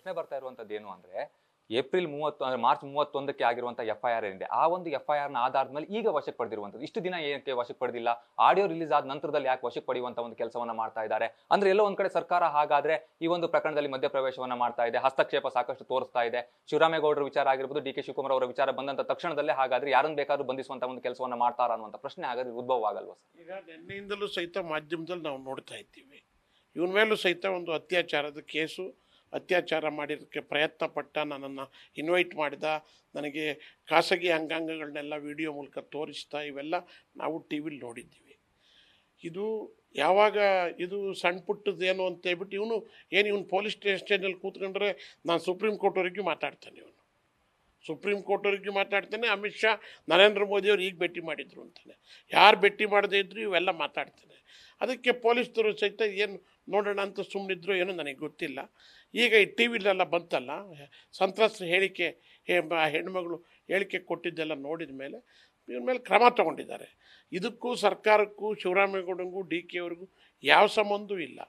ಪ್ರಶ್ನೆ ಬರ್ತಾ ಇರುವಂಥದ್ದು ಏನು ಅಂದ್ರೆ ಏಪ್ರಿಲ್ ಮೂವತ್ತು ಅಂದ್ರೆ ಮಾರ್ಚ್ ಮೂವತ್ತೊಂದಕ್ಕೆ ಆಗಿರುವಂಥ ಎಫ್ ಐ ಆರ್ ಏನಿದೆ ಆ ಒಂದು ಎಫ್ ಐ ಆರ್ನ ಆಧಾರದ ಮೇಲೆ ಈಗ ವಶಕ್ಕೆ ಪಡೆದಿರುವಂಥದ್ದು ಇಷ್ಟು ದಿನ ಏನಕ್ಕೆ ವಶಕ್ಕೆ ಪಡೆದಿಲ್ಲ ಆಡಿಯೋ ರಿಲೀಸ್ ಆದ ನಂತರದಲ್ಲಿ ಯಾಕೆ ವಶಕ್ಕೆ ಪಡೆಯುವಂತ ಒಂದು ಕೆಲಸವನ್ನು ಮಾಡ್ತಾ ಇದ್ದಾರೆ ಅಂದ್ರೆ ಎಲ್ಲೋ ಒಂದ್ ಕಡೆ ಸರ್ಕಾರ ಹಾಗಾದ್ರೆ ಈ ಒಂದು ಪ್ರಕರಣದಲ್ಲಿ ಮಧ್ಯಪ್ರವೇಶವನ್ನ ಮಾಡ್ತಾ ಇದೆ ಹಸ್ತಕ್ಷೇಪ ಸಾಕಷ್ಟು ತೋರಿಸ್ತಾ ಇದೆ ಶಿವರಾಮೇಗೌಡರ ವಿಚಾರ ಆಗಿರ್ಬೋದು ಡಿ ಕೆ ಶಿವಕುಮಾರ್ ಅವರ ವಿಚಾರ ಬಂದಂಥ ತಕ್ಷಣದಲ್ಲೇ ಹಾಗಾದ್ರೆ ಯಾರನ್ನು ಬೇಕಾದರೂ ಬಂಧಿಸುವಂತ ಒಂದು ಕೆಲಸವನ್ನು ಮಾಡ್ತಾರ ಅನ್ನುವಂತ ಪ್ರಶ್ನೆ ಹಾಗಾದ್ರೆ ಉದ್ಭವ ಆಗಲ್ವಾ ಈಗ ಸಹಿತ ಮಾಧ್ಯಮದಲ್ಲಿ ನಾವು ನೋಡ್ತಾ ಇದ್ದೀವಿ ಇವನ್ ಮೇಲೂ ಸಹಿತ ಒಂದು ಅತ್ಯಾಚಾರದ ಕೇಸು ಅತ್ಯಾಚಾರ ಮಾಡಿದ್ದಕ್ಕೆ ಪ್ರಯತ್ನ ಪಟ್ಟ ನನ್ನನ್ನು ಇನ್ವೈಟ್ ಮಾಡಿದ ನನಗೆ ಖಾಸಗಿ ಅಂಗಾಂಗಗಳನ್ನೆಲ್ಲ ವಿಡಿಯೋ ಮೂಲಕ ತೋರಿಸ್ತಾ ಇವೆಲ್ಲ ನಾವು ಟಿ ವಿಲಿ ನೋಡಿದ್ದೀವಿ ಇದು ಯಾವಾಗ ಇದು ಸಣ್ಣ ಪುಟ್ಟದೇನು ಅಂತ ಹೇಳ್ಬಿಟ್ಟು ಇವನು ಏನು ಇವನು ಪೊಲೀಸ್ ಸ್ಟೇಷನಲ್ಲಿ ಕೂತ್ಕೊಂಡ್ರೆ ನಾನು ಸುಪ್ರೀಂ ಕೋರ್ಟ್ವರೆಗೂ ಮಾತಾಡ್ತೇನೆ ಇವನು ಸುಪ್ರೀಂ ಕೋರ್ಟ್ವರೆಗೂ ಮಾತಾಡ್ತೇನೆ ಅಮಿತ್ ಶಾ ನರೇಂದ್ರ ಮೋದಿಯವರು ಈಗ ಭೇಟಿ ಮಾಡಿದರು ಅಂತಾನೆ ಯಾರು ಭೇಟಿ ಮಾಡದೇ ಇದ್ರು ಇವೆಲ್ಲ ಮಾತಾಡ್ತಾನೆ ಅದಕ್ಕೆ ಪೊಲೀಸ್ನವರು ಸಹಿತ ಏನು ನೋಡೋಣ ಅಂತ ಸುಮ್ಮನಿದ್ರು ಏನೋ ನನಗೆ ಗೊತ್ತಿಲ್ಲ ಈಗ ಈ ಟಿ ವಿಲೆಲ್ಲ ಬಂತಲ್ಲ ಸಂತ್ರಸ್ತ ಹೇಳಿಕೆ ಹೆಣ್ಮಗಳು ಹೇಳಿಕೆ ಕೊಟ್ಟಿದ್ದೆಲ್ಲ ನೋಡಿದ ಮೇಲೆ ಇವ್ರ ಮೇಲೆ ಕ್ರಮ ತಗೊಂಡಿದ್ದಾರೆ ಇದಕ್ಕೂ ಸರ್ಕಾರಕ್ಕೂ ಶಿವರಾಮೇಗೌಡಂಗೂ ಡಿ ಕೆ ಅವ್ರಿಗೂ ಯಾವ ಸಂಬಂಧವೂ ಇಲ್ಲ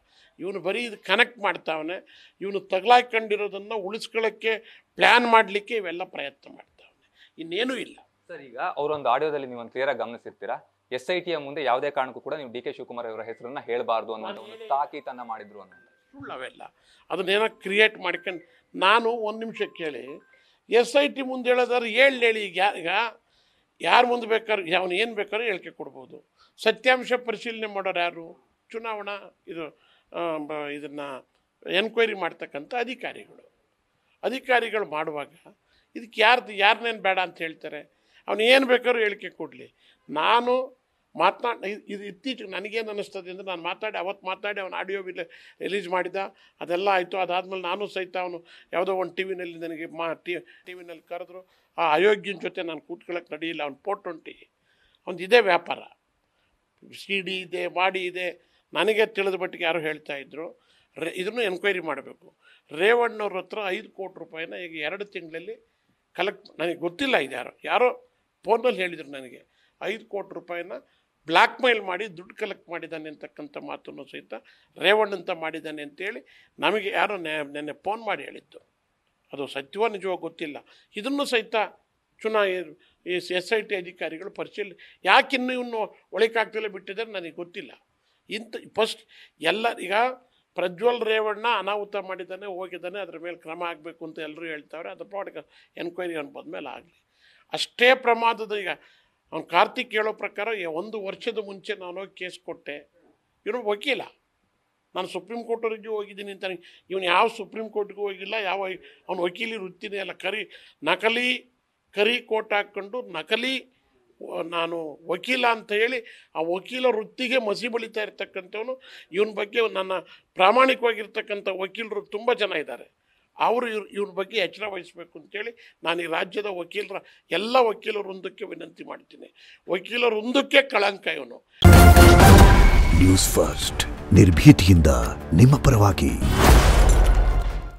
ಇವನು ಬರೀ ಇದು ಕನೆಕ್ಟ್ ಮಾಡ್ತಾವನೆ ಇವನು ತಗಲಾಕೊಂಡಿರೋದನ್ನು ಉಳಿಸ್ಕೊಳ್ಳೋಕ್ಕೆ ಪ್ಲ್ಯಾನ್ ಮಾಡಲಿಕ್ಕೆ ಇವೆಲ್ಲ ಪ್ರಯತ್ನ ಮಾಡ್ತಾವನೆ ಇನ್ನೇನೂ ಇಲ್ಲ ಸರ್ ಈಗ ಅವರೊಂದು ಆಡಿಯೋದಲ್ಲಿ ನೀವು ಒಂದು ಕ್ಲಿಯರ್ ಆಗಿ ಗಮನಿಸಿರ್ತೀರಾ ಎಸ್ ಐ ಟಿಯ ಮುಂದೆ ಯಾವುದೇ ಕಾರಣಕ್ಕೂ ಕೂಡ ನೀವು ಡಿ ಕೆ ಶಿವಕುಮಾರ್ ಅವರ ಹೆಸರನ್ನ ಹೇಳಬಾರ್ದು ಅನ್ನೋದು ಒಂದು ತಾಕೀತನ್ನ ಮಾಡಿದ್ರು ಅನ್ನೋ ಸುಳ್ಳವೆಲ್ಲ ಅದನ್ನೇನೋ ಕ್ರಿಯೇಟ್ ಮಾಡ್ಕೊಂಡು ನಾನು ಒಂದು ನಿಮಿಷ ಕೇಳಿ ಎಸ್ ಐ ಟಿ ಮುಂದೆ ಹೇಳೋದಾದ್ರೆ ಹೇಳಿ ಹೇಳಿ ಈಗ ಈಗ ಯಾರು ಮುಂದೆ ಬೇಕಾದ್ರೆ ಅವನು ಏನು ಬೇಕಾದ್ರೂ ಹೇಳಿಕೆ ಕೊಡ್ಬೋದು ಸತ್ಯಾಂಶ ಪರಿಶೀಲನೆ ಮಾಡೋರು ಯಾರು ಚುನಾವಣಾ ಇದು ಇದನ್ನು ಎನ್ಕ್ವೈರಿ ಮಾಡ್ತಕ್ಕಂಥ ಅಧಿಕಾರಿಗಳು ಅಧಿಕಾರಿಗಳು ಮಾಡುವಾಗ ಇದಕ್ಕೆ ಯಾರ್ದು ಯಾರನ್ನೇನು ಬೇಡ ಅಂತ ಹೇಳ್ತಾರೆ ಅವನು ಏನು ಬೇಕಾದ್ರೂ ಹೇಳಿಕೆ ಕೊಡಲಿ ನಾನು ಮಾತನಾಡಿ ಇದು ಇತ್ತೀಚೆಗೆ ನನಗೇನು ಅನ್ನಿಸ್ತದೆ ಅಂದರೆ ನಾನು ಮಾತಾಡಿ ಅವತ್ತು ಮಾತಾಡಿ ಅವನು ಆಡಿಯೋ ಬಿಲ್ ರಿಲೀಸ್ ಮಾಡಿದ ಅದೆಲ್ಲ ಆಯಿತು ಅದಾದಮೇಲೆ ನಾನು ಸಹಿತ ಅವನು ಯಾವುದೋ ಒಂದು ಟಿ ವಿನಲ್ಲಿ ನನಗೆ ಮಾ ಟಿ ಟಿ ವಿನಲ್ಲಿ ಕರೆದ್ರು ಆ ಅಯೋಗ್ಯನ ಜೊತೆ ನಾನು ಕೂತ್ಕೊಳ್ಳೋಕ್ಕೆ ನಡೆಯಿಲ್ಲ ಅವ್ನು ಪೋಟ್ ಹೊಂಟಿ ಅವ್ನು ಇದೇ ವ್ಯಾಪಾರ ಡಿ ಇದೆ ಮಾಡಿ ಇದೆ ನನಗೆ ತಿಳಿದ ಮಟ್ಟಿಗೆ ಯಾರು ಹೇಳ್ತಾ ಇದ್ರು ರೇ ಇದನ್ನು ಎನ್ಕ್ವೈರಿ ಮಾಡಬೇಕು ರೇವಣ್ಣವ್ರ ಹತ್ರ ಐದು ಕೋಟಿ ರೂಪಾಯಿನ ಈಗ ಎರಡು ತಿಂಗಳಲ್ಲಿ ಕಲೆಕ್ಟ್ ನನಗೆ ಗೊತ್ತಿಲ್ಲ ಇದು ಯಾರು ಯಾರೋ ಫೋನಲ್ಲಿ ಹೇಳಿದರು ನನಗೆ ಐದು ಕೋಟಿ ರೂಪಾಯಿನ ಬ್ಲ್ಯಾಕ್ ಮೇಲ್ ಮಾಡಿ ದುಡ್ಡು ಕಲೆಕ್ಟ್ ಮಾಡಿದ್ದಾನೆ ಅಂತಕ್ಕಂಥ ಮಾತನ್ನು ಸಹಿತ ರೇವಣ್ಣ ಅಂತ ಮಾಡಿದ್ದಾನೆ ಅಂತೇಳಿ ನಮಗೆ ಯಾರೋ ನೆ ನೆನ್ನೆ ಫೋನ್ ಮಾಡಿ ಹೇಳಿತ್ತು ಅದು ಸತ್ಯವೋ ನಿಜವೋ ಗೊತ್ತಿಲ್ಲ ಇದನ್ನು ಸಹಿತ ಚುನಾ ಈ ಎಸ್ ಐ ಟಿ ಅಧಿಕಾರಿಗಳು ಪರಿಶೀಲನೆ ಇನ್ನೂ ಇನ್ನು ಒಳಕಾಗ್ತಲೇ ಬಿಟ್ಟಿದ್ದಾರೆ ನನಗೆ ಗೊತ್ತಿಲ್ಲ ಇಂಥ ಫಸ್ಟ್ ಎಲ್ಲ ಈಗ ಪ್ರಜ್ವಲ್ ರೇವಣ್ಣ ಅನಾಹುತ ಮಾಡಿದ್ದಾನೆ ಹೋಗಿದ್ದಾನೆ ಅದರ ಮೇಲೆ ಕ್ರಮ ಆಗಬೇಕು ಅಂತ ಎಲ್ಲರೂ ಹೇಳ್ತಾವ್ರೆ ಅದ್ರ ಪ್ರಾಡಕ್ಟ್ ಎನ್ಕ್ವೈರಿ ಅನ್ಬೋದ ಮೇಲೆ ಆಗಲಿ ಅಷ್ಟೇ ಪ್ರಮಾದದ ಈಗ ಅವ್ನು ಕಾರ್ತಿಕ್ ಹೇಳೋ ಪ್ರಕಾರ ಒಂದು ವರ್ಷದ ಮುಂಚೆ ನಾನು ಕೇಸ್ ಕೊಟ್ಟೆ ಇವನು ವಕೀಲ ನಾನು ಸುಪ್ರೀಂ ಕೋರ್ಟವರೆಗೂ ಹೋಗಿದ್ದೀನಿ ಅಂತ ಇವನು ಯಾವ ಸುಪ್ರೀಂ ಕೋರ್ಟ್ಗೂ ಹೋಗಿಲ್ಲ ಯಾವ ಅವನು ವಕೀಲಿ ವೃತ್ತಿನೇ ಅಲ್ಲ ಕರಿ ನಕಲಿ ಕರಿ ಕೋರ್ಟ್ ಹಾಕ್ಕೊಂಡು ನಕಲಿ ನಾನು ವಕೀಲ ಅಂತ ಹೇಳಿ ಆ ವಕೀಲ ವೃತ್ತಿಗೆ ಮಸಿ ಬಳಿತಾ ಇರ್ತಕ್ಕಂಥವನು ಇವನ ಬಗ್ಗೆ ನನ್ನ ಪ್ರಾಮಾಣಿಕವಾಗಿರ್ತಕ್ಕಂಥ ವಕೀಲರು ತುಂಬ ಜನ ಇದ್ದಾರೆ ಅವರು ಇವ್ರ ಇವ್ರ ಬಗ್ಗೆ ಎಚ್ಚರ ವಹಿಸಬೇಕು ಅಂತೇಳಿ ನಾನು ಈ ರಾಜ್ಯದ ವಕೀಲರ ಎಲ್ಲ ವಕೀಲರೊಂದಕ್ಕೆ ವಿನಂತಿ ಮಾಡ್ತೀನಿ ವಕೀಲರೊಂದಕ್ಕೆ ಕಳಂಕ ಇವನು ನ್ಯೂಸ್ ಫಸ್ಟ್ ನಿರ್ಭೀತಿಯಿಂದ ನಿಮ್ಮ ಪರವಾಗಿ